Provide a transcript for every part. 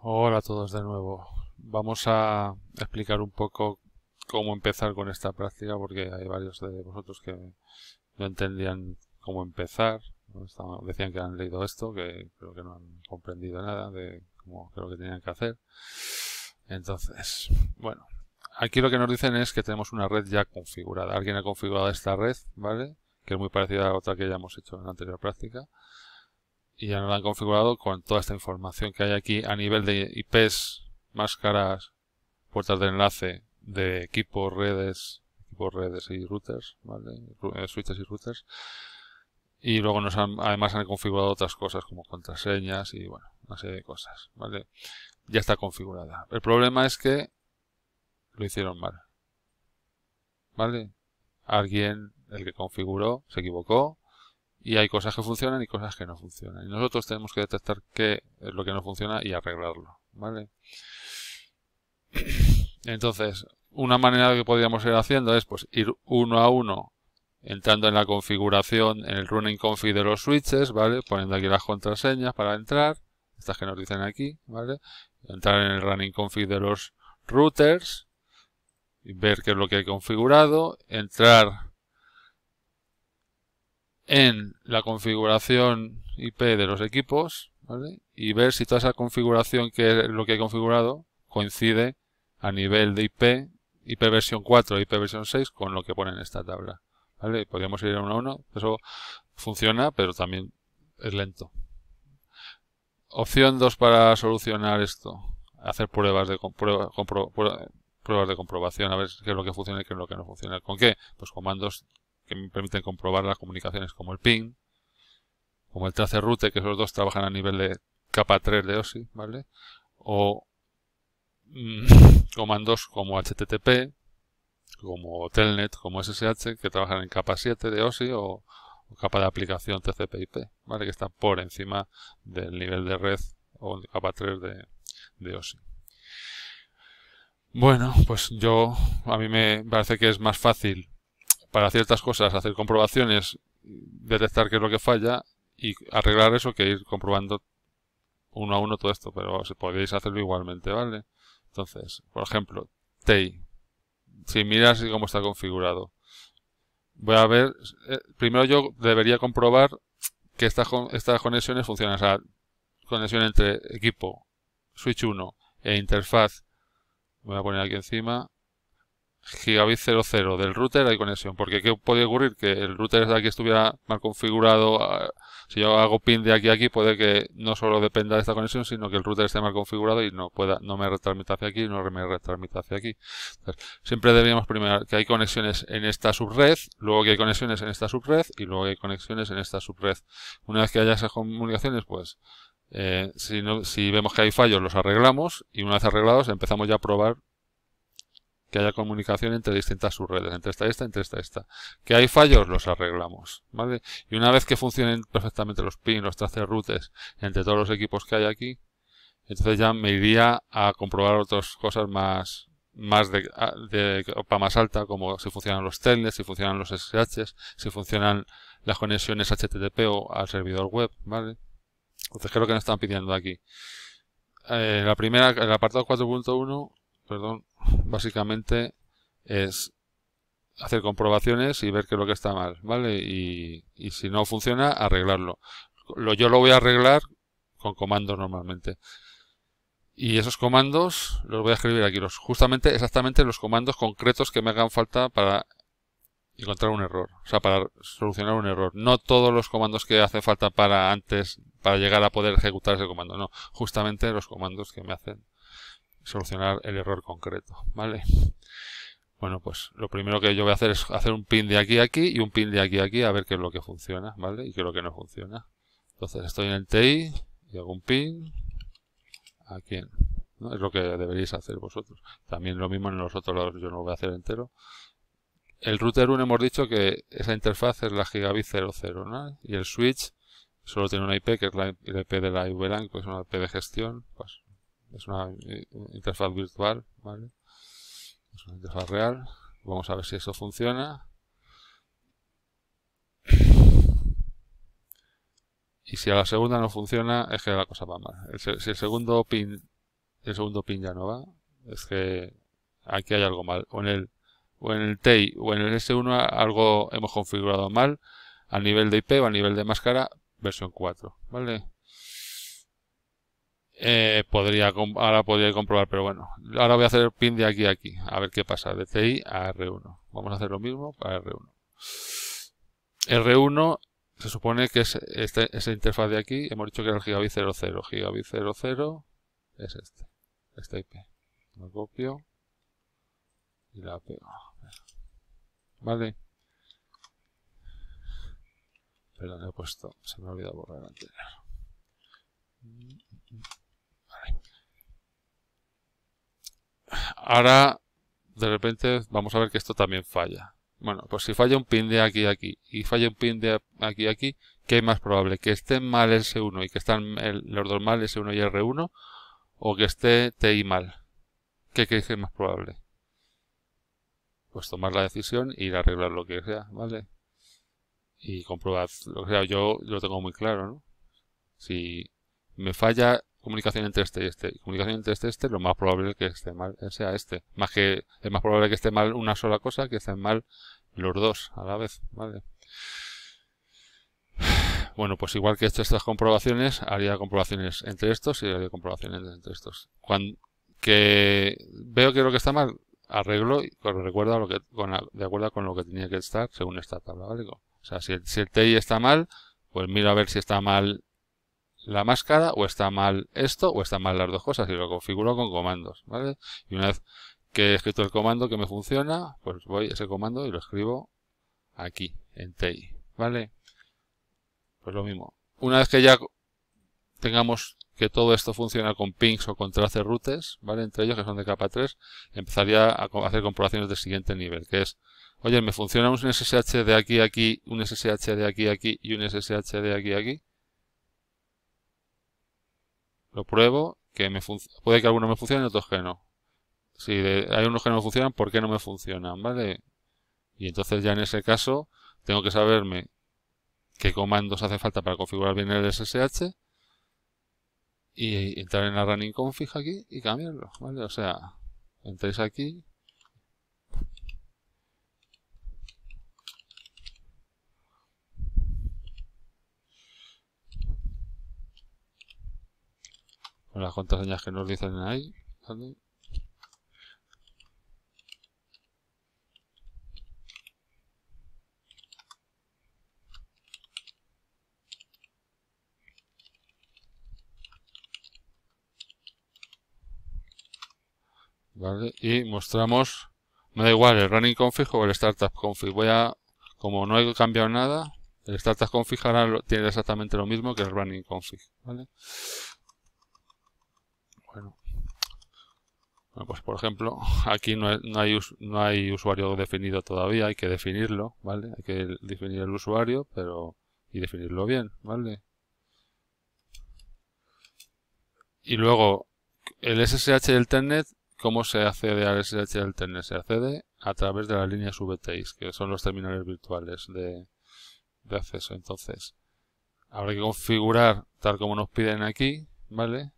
Hola a todos de nuevo. Vamos a explicar un poco cómo empezar con esta práctica porque hay varios de vosotros que no entendían cómo empezar. Decían que han leído esto, que creo que no han comprendido nada de cómo que tenían que hacer. Entonces, bueno, aquí lo que nos dicen es que tenemos una red ya configurada. Alguien ha configurado esta red, ¿vale? Que es muy parecida a otra que ya hemos hecho en la anterior práctica y ya nos la han configurado con toda esta información que hay aquí a nivel de IPs, máscaras, puertas de enlace, de equipos, redes, equipos, redes y routers, ¿vale? Eh, switches y routers. Y luego nos han, además han configurado otras cosas como contraseñas y bueno, una serie de cosas, ¿vale? Ya está configurada. El problema es que lo hicieron mal. ¿Vale? Alguien, el que configuró, se equivocó y hay cosas que funcionan y cosas que no funcionan. Y nosotros tenemos que detectar qué es lo que no funciona y arreglarlo. ¿Vale? Entonces, una manera que podríamos ir haciendo es pues ir uno a uno entrando en la configuración, en el running config de los switches, ¿vale? Poniendo aquí las contraseñas para entrar, estas que nos dicen aquí, ¿vale? Entrar en el running config de los routers, y ver qué es lo que he configurado, entrar en la configuración IP de los equipos y ver si toda esa configuración que es lo que he configurado coincide a nivel de IP, IP versión 4 IP versión 6 con lo que pone en esta tabla. ¿vale? Podríamos ir a uno a uno, eso funciona, pero también es lento. Opción 2 para solucionar esto, hacer pruebas de, pruebas de comprobación, a ver qué es lo que funciona y qué es lo que no funciona. ¿Con qué? Pues comandos que me permiten comprobar las comunicaciones como el ping, como el traceroute que esos dos trabajan a nivel de capa 3 de OSI, ¿vale? O mm, comandos como HTTP, como Telnet, como SSH, que trabajan en capa 7 de OSI o, capa de aplicación TCP/IP, ¿vale? Que está por encima del nivel de red o capa 3 de, de OSI. Bueno, pues yo, a mí me parece que es más fácil para ciertas cosas hacer comprobaciones, detectar qué es lo que falla y arreglar eso que ir comprobando uno a uno todo esto, pero si podéis hacerlo igualmente, ¿vale? Entonces, por ejemplo, TEI. Si miras cómo está configurado. Voy a ver, eh, primero yo debería comprobar que estas, estas conexiones funcionan. O sea, conexión entre equipo, switch 1 e interfaz. Voy a poner aquí encima gigabit 00 del router hay conexión. Porque ¿qué podría ocurrir? Que el router de aquí estuviera mal configurado. Ah, si yo hago pin de aquí a aquí, puede que no solo dependa de esta conexión, sino que el router esté mal configurado y no pueda, no me retransmita hacia aquí, no me retransmita hacia aquí. siempre deberíamos primero que hay conexiones en esta subred, luego que hay conexiones en esta subred y luego que hay conexiones en esta subred. Una vez que haya esas comunicaciones, pues eh, si, no, si vemos que hay fallos, los arreglamos y una vez arreglados empezamos ya a probar que haya comunicación entre distintas subredes, entre esta, esta, entre esta, esta. Que hay fallos, los arreglamos, ¿vale? Y una vez que funcionen perfectamente los pins, los traces routes, entre todos los equipos que hay aquí, entonces ya me iría a comprobar otras cosas más, más de, de para más alta, como si funcionan los telnets, si funcionan los SSH, si funcionan las conexiones HTTP o al servidor web, ¿vale? Entonces, ¿qué es lo que nos están pidiendo aquí? Eh, la primera, el apartado 4.1, perdón, básicamente es hacer comprobaciones y ver qué es lo que está mal, ¿vale? Y, si no funciona, arreglarlo. yo lo voy a arreglar con comandos normalmente. Y esos comandos los voy a escribir aquí, los, justamente exactamente los comandos concretos que me hagan falta para encontrar un error, o sea, para solucionar un error. No todos los comandos que hace falta para antes, para llegar a poder ejecutar ese comando, no, justamente los comandos que me hacen solucionar el error concreto, ¿vale? Bueno, pues lo primero que yo voy a hacer es hacer un pin de aquí a aquí y un pin de aquí a aquí a ver qué es lo que funciona, ¿vale? Y qué es lo que no funciona. Entonces estoy en el TI y hago un pin aquí Es lo que deberíais hacer vosotros. También lo mismo en los otros lados, yo no lo voy a hacer entero. El router 1 hemos dicho que esa interfaz es la gigabit 00, ¿no? Y el switch solo tiene una IP que es la IP de la VLAN, que es una IP de gestión, pues es una eh, interfaz virtual, ¿vale? Es una interfaz real. Vamos a ver si eso funciona. Y si a la segunda no funciona, es que la cosa va mal. si el segundo pin, el segundo pin ya no va, es que aquí hay algo mal. O en el, o en el TEI o en el S1 algo hemos configurado mal a nivel de IP o a nivel de máscara versión 4, ¿vale? Eh, podría ahora podría comprobar, pero bueno, ahora voy a hacer pin de aquí a aquí, a ver qué pasa, de ti a R1. Vamos a hacer lo mismo para R1. R1 se supone que es esta, esa interfaz de aquí, hemos dicho que era el gigabit 00, gigabit 00 es este, este IP. Lo copio y la pego. Vale. Perdón, he puesto, se me ha olvidado borrar anterior. ahora de repente vamos a ver que esto también falla. Bueno, pues si falla un pin de aquí y aquí y falla un pin de aquí a aquí, ¿qué es más probable? ¿Que esté mal S1 y que están el, los dos mal S1 y R1? ¿O que esté TI mal? ¿Qué creéis que es más probable? Pues tomar la decisión y ir a arreglar lo que sea, ¿vale? Y comprobar lo que sea. Yo lo tengo muy claro, ¿no? Si me falla comunicación entre este y este y comunicación entre este y este, lo más probable que esté mal eh, sea este. Más que es más probable que esté mal una sola cosa que estén mal los dos a la vez, ¿vale? Bueno, pues igual que he estas comprobaciones, haría comprobaciones entre estos y haría comprobaciones entre estos. Cuando que veo que lo que está mal, arreglo y recuerdo lo que, de acuerdo con lo que tenía que estar según esta tabla, ¿vale? O sea, si el, si el TI está mal, pues miro a ver si está mal la máscara o está mal esto o está mal las dos cosas y lo configuro con comandos, ¿vale? Y una vez que he escrito el comando que me funciona, pues voy a ese comando y lo escribo aquí, en TI, ¿vale? Pues lo mismo. Una vez que ya tengamos que todo esto funciona con pings o con traceroutes, ¿vale? Entre ellos que son de capa 3, empezaría a hacer comprobaciones del siguiente nivel, que es, oye, me funciona un SSH de aquí a aquí, un SSH de aquí a aquí y un SSH de aquí a aquí. Lo pruebo, que me puede que algunos me funcionen y otros que no. Si hay unos que no funcionan, ¿por qué no me funcionan? ¿Vale? Y entonces ya en ese caso tengo que saberme qué comandos hace falta para configurar bien el SSH y entrar en la running config aquí y cambiarlo, ¿vale? O sea, entréis aquí, las contraseñas que nos dicen ahí. Y mostramos, me da igual el running config o el startup config. Voy a, como no he cambiado nada, el startup config ahora tiene exactamente lo mismo que el running config, ¿vale? Bueno. pues por ejemplo, aquí no, hay, no hay usuario definido todavía, hay que definirlo, ¿vale? Hay que definir el usuario, pero... y definirlo bien, ¿vale? Y luego, el SSH del Telnet, ¿cómo se accede al SSH del Telnet? Se accede a través de las líneas VTIs, que son los terminales virtuales de acceso. Entonces, habrá que configurar tal como nos piden aquí, ¿vale?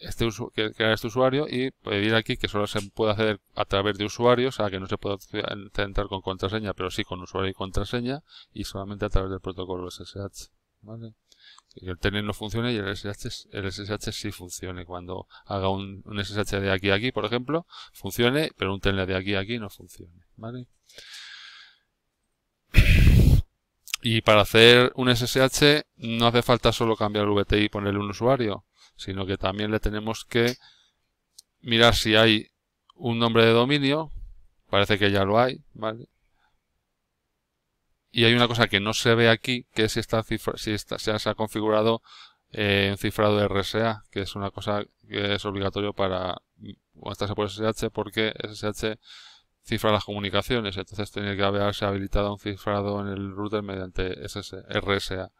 este que crear este usuario y pedir aquí que solo se puede hacer a través de usuarios, o sea que no se puede entrar con contraseña, pero sí con usuario y contraseña y solamente a través del protocolo SSH. Que el tener no funcione y el SSH, el SSH sí funcione. Cuando haga un, un, SSH de aquí a aquí, por ejemplo, funcione, pero un tener de aquí a aquí no funcione. Y para hacer un SSH no hace falta solo cambiar el VTI y ponerle un usuario sino que también le tenemos que mirar si hay un nombre de dominio, parece que ya lo hay, ¿vale? Y hay una cosa que no se ve aquí, que es si, está cifra, si se, ha configurado eh, en cifrado RSA, que es una cosa que es obligatorio para mm, se por SSH, porque SSH cifra las comunicaciones, entonces tiene que haberse habilitado un cifrado en el router mediante SS, RSA.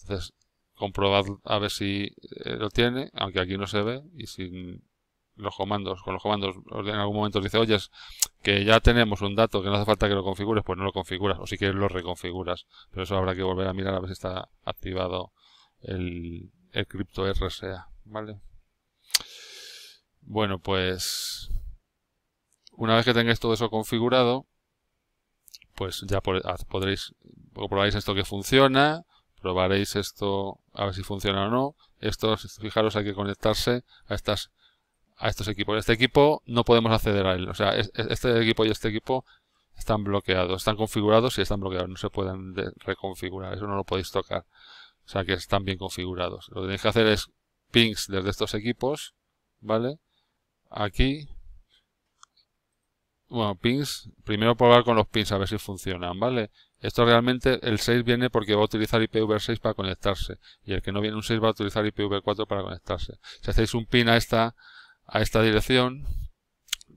Entonces, comprobad a ver si eh, lo tiene, aunque aquí no se ve, y sin los comandos, con los comandos en algún momento os dice, oye, que ya tenemos un dato que no hace falta que lo configures, pues no lo configuras, o si quieres lo reconfiguras, pero eso habrá que volver a mirar a ver si está activado el, el cripto RSA, ¿vale? Bueno, pues una vez que tengáis todo eso configurado, pues ya podréis, probar esto que funciona, probaréis esto a ver si funciona o no. Estos, fijaros, hay que conectarse a estas a estos equipos. Este equipo no podemos acceder a él. O sea, este equipo y este equipo están bloqueados, están configurados y están bloqueados, no se pueden reconfigurar, eso no lo podéis tocar. O sea que están bien configurados. Lo que tenéis que hacer es pings desde estos equipos, ¿vale? Aquí. Bueno, pings, primero probar con los pings a ver si funcionan, ¿vale? Esto realmente el 6 viene porque va a utilizar IPv6 para conectarse y el que no viene un 6 va a utilizar IPv4 para conectarse. Si hacéis un pin a esta, a esta dirección,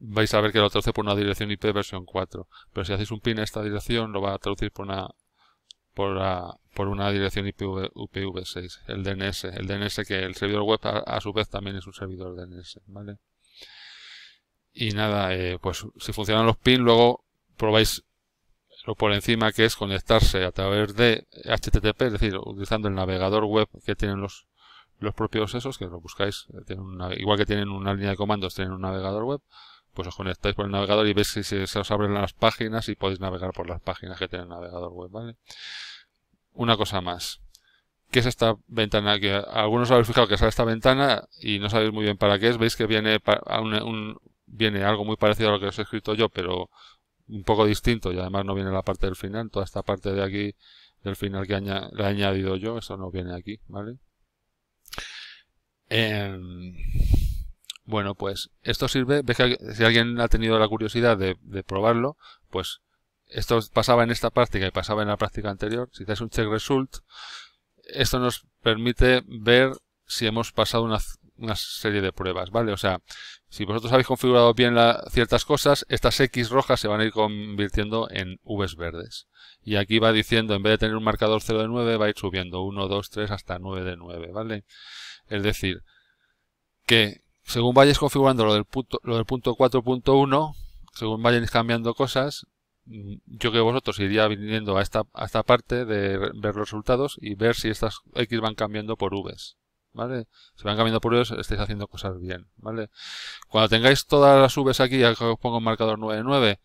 vais a ver que lo traduce por una dirección IP versión 4. Pero si hacéis un pin a esta dirección, lo va a traducir por una, por, una dirección IPv, 6 el DNS. El DNS que el servidor web a, su vez también es un servidor DNS, ¿vale? Y nada, eh, pues si funcionan los pins, luego probáis lo por encima que es conectarse a través de HTTP, es decir, utilizando el navegador web que tienen los, los propios esos, que lo buscáis, eh, igual que tienen una línea de comandos, tienen un navegador web, pues os conectáis por el navegador y veis si se, os abren las páginas y podéis navegar por las páginas que tienen el navegador web, ¿vale? Una cosa más. ¿Qué es esta ventana? Que algunos habéis fijado que sale esta ventana y no sabéis muy bien para qué es. Veis que viene, un, viene algo muy parecido a lo que os he escrito yo, pero un poco distinto y además no viene la parte del final, toda esta parte de aquí del final que ha he añadido yo, eso no viene aquí, ¿vale? Em, bueno, pues esto sirve, ves que si alguien ha tenido la curiosidad de, de probarlo, pues esto pasaba en esta práctica y pasaba en la práctica anterior, si haces un check result, esto nos permite ver si hemos pasado una, una serie de pruebas, ¿vale? O sea, si vosotros habéis configurado bien ciertas cosas, estas X rojas se van a ir convirtiendo en Vs verdes. Y aquí va diciendo, en vez de tener un marcador 0 de 9, va a ir subiendo 1, 2, 3 hasta 9 de 9, ¿vale? Es decir, que según vayáis configurando lo del punto, del punto 4.1, según vayáis cambiando cosas, mm, yo que vosotros iría viniendo a esta, a esta parte de ver los resultados y ver si estas X van cambiando por Vs. Se van cambiando por ellos, estáis haciendo cosas bien, ¿vale? Cuando tengáis todas las subes aquí, aquí os pongo un marcador 9.9,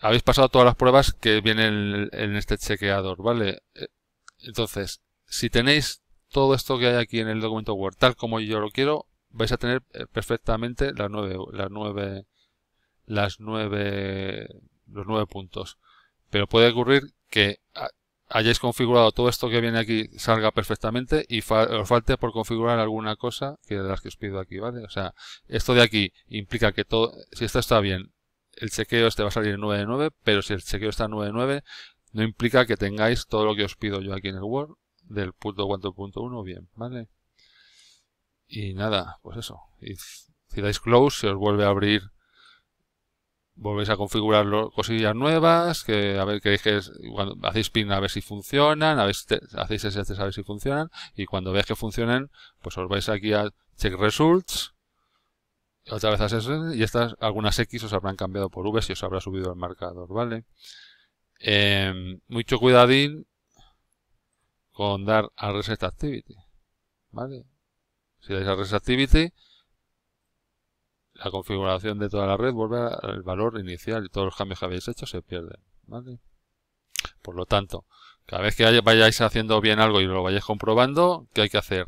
habéis pasado todas las pruebas que vienen en este chequeador, ¿vale? Eh, entonces, si tenéis todo esto que hay aquí en el documento Word, tal como yo lo quiero, vais a tener eh, perfectamente las nueve las las los nueve puntos. Pero puede ocurrir que ah, hayáis configurado todo esto que viene aquí salga perfectamente y os falte por configurar alguna cosa que de las que os pido aquí, ¿vale? O sea, esto de aquí implica que todo, si esto está bien, el chequeo este va a salir en 9 de pero si el chequeo está en 9.9 no implica que tengáis todo lo que os pido yo aquí en el Word del punto 4.1 bien, ¿vale? Y nada, pues eso. Y si dais close, se os vuelve a abrir volvéis a configurar cosillas nuevas, que a ver, qué que cuando hacéis pin a ver si funcionan, a ver si hacéis SS a ver si funcionan, y cuando veáis que funcionan, pues os vais aquí a check results, otra vez a y estas, algunas X os habrán cambiado por V si os habrá subido el marcador, ¿vale? Em, mucho cuidadín con dar a reset activity, ¿vale? Si dais a reset activity, la configuración de toda la red vuelve al valor inicial y todos los cambios que habéis hecho se pierden. ¿vale? Por lo tanto, cada vez que vayáis haciendo bien algo y lo vayáis comprobando, ¿qué hay que hacer?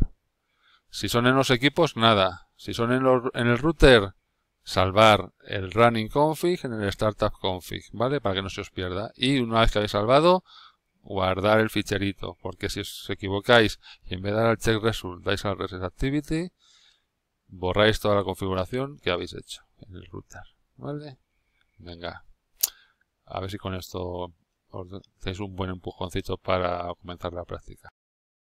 Si son en los equipos, nada. Si son en, en el router, salvar el running config en el startup config, ¿vale? Para que no se os pierda. Y una vez que habéis salvado, guardar el ficherito, porque si os equivocáis en vez de dar al check result dais al reset activity, borráis toda la configuración que habéis hecho en el router. ¿Vale? Venga. A ver si con esto os tenéis un buen empujoncito para comenzar la práctica.